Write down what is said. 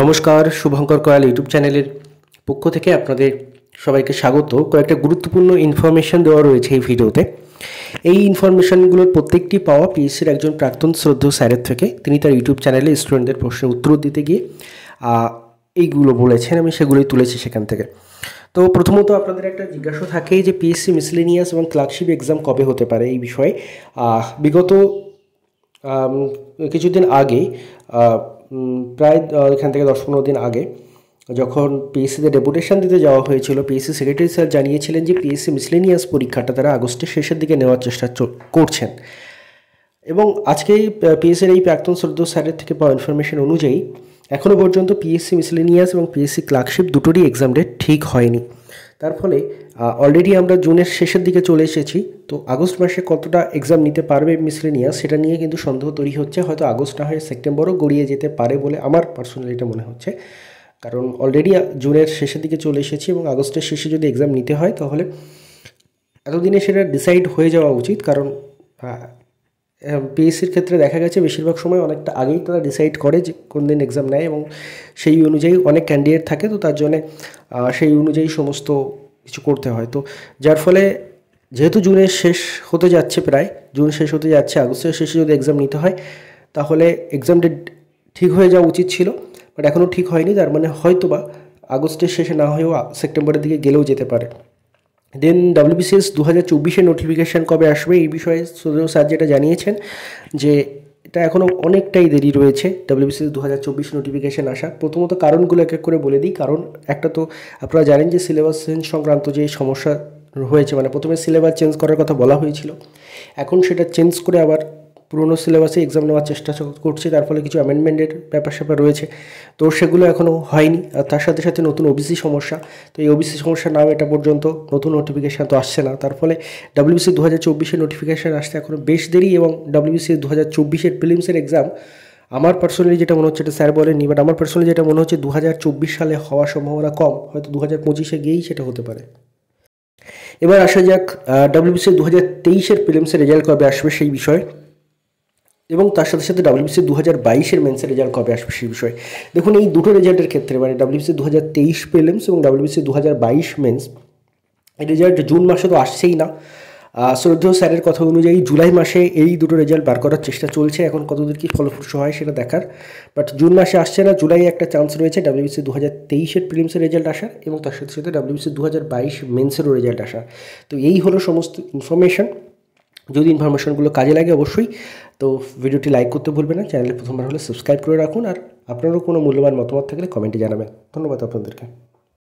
নমস্কার শুভঙ্কর কয়াল ইউটিউব চ্যানেলের পক্ষ থেকে আপনাদের সবাইকে স্বাগত কয়েকটা গুরুত্বপূর্ণ ইনফরমেশান দেওয়া রয়েছে এই ভিডিওতে এই ইনফরমেশানগুলোর প্রত্যেকটি পাওয়া পিএসসির একজন প্রাক্তন শ্রদ্ধ স্যারের থেকে তিনি তার ইউটিউব চ্যানেলে স্টুডেন্টদের প্রশ্নের উত্তর দিতে গিয়ে এইগুলো বলেছেন আমি সেগুলোই তুলেছি সেখান থেকে তো প্রথমত আপনাদের একটা জিজ্ঞাসা থাকে যে পিএসসি মিসলেনিয়াস এবং ক্লার্কশিপ এক্সাম কবে হতে পারে এই বিষয়ে বিগত কিছুদিন আগে প্রায় এখান থেকে দশ পনেরো দিন আগে যখন পিএসসিতে ডেপুটেশন দিতে যাওয়া হয়েছিল পিএসসি সেক্রেটারি স্যার জানিয়েছিলেন যে পিএসসি মিসলেনিয়াস পরীক্ষাটা তারা আগস্টের শেষের দিকে নেওয়ার চেষ্টা করছেন এবং আজকেই পিএসসির এই প্রাক্তন শ্রদ্ধ স্যারের থেকে পাওয়া ইনফরমেশন অনুযায়ী এখনও পর্যন্ত পিএসসি মিসলেনিয়াস এবং পিএসসি ক্লার্কশিপ দুটোরই এক্সাম ডেট ঠিক হয়নি তার ফলে অলরেডি আমরা জুনের শেষের দিকে চলে এসেছি তো আগস্ট মাসে কতটা এক্সাম নিতে পারবে মিসলেনিয়া সেটা নিয়ে কিন্তু সন্দেহ তৈরি হচ্ছে হয়তো আগস্ট না হয়ে সেপ্টেম্বরও গড়িয়ে যেতে পারে বলে আমার পার্সোনালি এটা মনে হচ্ছে কারণ অলরেডি জুনের শেষের দিকে চলে এসেছি এবং আগস্টের শেষে যদি এক্সাম নিতে হয় তাহলে এতদিনে সেটা ডিসাইড হয়ে যাওয়া উচিত কারণ পিএসসির ক্ষেত্রে দেখা গেছে বেশিরভাগ সময় অনেকটা আগেই তারা ডিসাইড করে যে কোন দিন এক্সাম নেয় এবং সেই অনুযায়ী অনেক ক্যান্ডিডেট থাকে তো তার জন্যে সেই অনুযায়ী সমস্ত কিছু করতে হয় তো যার ফলে যেহেতু জুনের শেষ হতে যাচ্ছে প্রায় জুন শেষ হতে যাচ্ছে আগস্টের শেষে যদি এক্সাম নিতে হয় তাহলে এক্সাম ডেট ঠিক হয়ে যাওয়া উচিত ছিল বাট এখনও ঠিক হয়নি তার মানে হয়তো বা আগস্টের শেষে না হয়েও সেপ্টেম্বরের দিকে গেলেও যেতে পারে দেন ডাব্লিউবিসিএস দু হাজার চব্বিশে নোটিফিকেশান কবে আসবে এই বিষয়ে সুদেব স্যার যেটা জানিয়েছেন যে এটা এখনও অনেকটাই দেরি রয়েছে ডাব্লিউবিসিএস দু হাজার চব্বিশ নোটিফিকেশান আসা প্রথমত কারণগুলো এক এক করে বলে দিই কারণ একটা তো আপনারা জানেন যে সিলেবাস সংক্রান্ত যে সমস্যা হয়েছে মানে প্রথমে সিলেবাস চেঞ্জ করার কথা বলা হয়েছিল এখন সেটা চেঞ্জ করে আবার পুরনো সিলেবাসে এক্সাম নেওয়ার চেষ্টা করছে তার ফলে কিছু অ্যামেন্ডমেন্টের ব্যাপার স্যাপার রয়েছে তো সেগুলো এখনও হয়নি আর তার সাথে সাথে নতুন ওবিসি সমস্যা তো এই ওবিসি সমস্যার নাম এটা পর্যন্ত নতুন নোটিফিকেশান তো আসছে না তার ফলে ডাব্লিউবিসি দু হাজার চব্বিশের নোটিফিকেশান আসতে এখনও বেশ দেরি এবং ডাব্লিউবিসি দু হাজার চব্বিশের প্রিলিমসের এক্সাম আমার পার্সোনালি যেটা মনে হচ্ছে এটা স্যার বলেনি বাট আমার পার্সোনালি যেটা মনে হচ্ছে দু সালে হওয়ার সম্ভাবনা কম হয়তো দু হাজার পঁচিশে গিয়েই সেটা হতে পারে এবার আসা যাক ডাব্লিউবিসি দু হাজার তেইশের প্রিলিমসের রেজাল্ট কবে আসবে সেই বিষয়ে এবং তার সাথে সাথে ডাব্লিউবিসি দু হাজার বাইশের মেন্সের রেজাল্ট কবে আসবে সেই বিষয়ে দেখুন এই দুটো রেজাল্টের ক্ষেত্রে মানে ডাব্লিউবিসি দু হাজার তেইশ প্রিলিমস এবং ডাব্লিউবিসি দু হাজার বাইশ মেন্স এই রেজাল্ট জুন মাসে তো আসছেই না শ্রদ্ধেয় স্যারের কথা অনুযায়ী জুলাই মাসে এই দুটো রেজাল্ট বার করার চেষ্টা চলছে এখন কতদূর কী ফলপ্রসূ হয় সেটা দেখার বাট জুন মাসে আসছে না জুলাই একটা চান্স রয়েছে ডাব্লিউবিসি দু হাজার তেইশের প্রিলিমসের রেজাল্ট আসার এবং তার সাথে সাথে ডাব্লিউবিসি দু হাজার বাইশ মেন্সেরও রেজাল্ট আসা তো এই হলো সমস্ত ইনফরমেশান যদি ইনফরমেশনগুলো কাজে লাগে অবশ্যই তো ভিডিওটি লাইক করতে ভুলবেন না চ্যানেলে প্রথমবার হলে সাবস্ক্রাইব করে রাখুন আর আপনারও কোনো মূল্যবান মতামত থাকলে কমেন্টে জানাবেন ধন্যবাদ আপনাদেরকে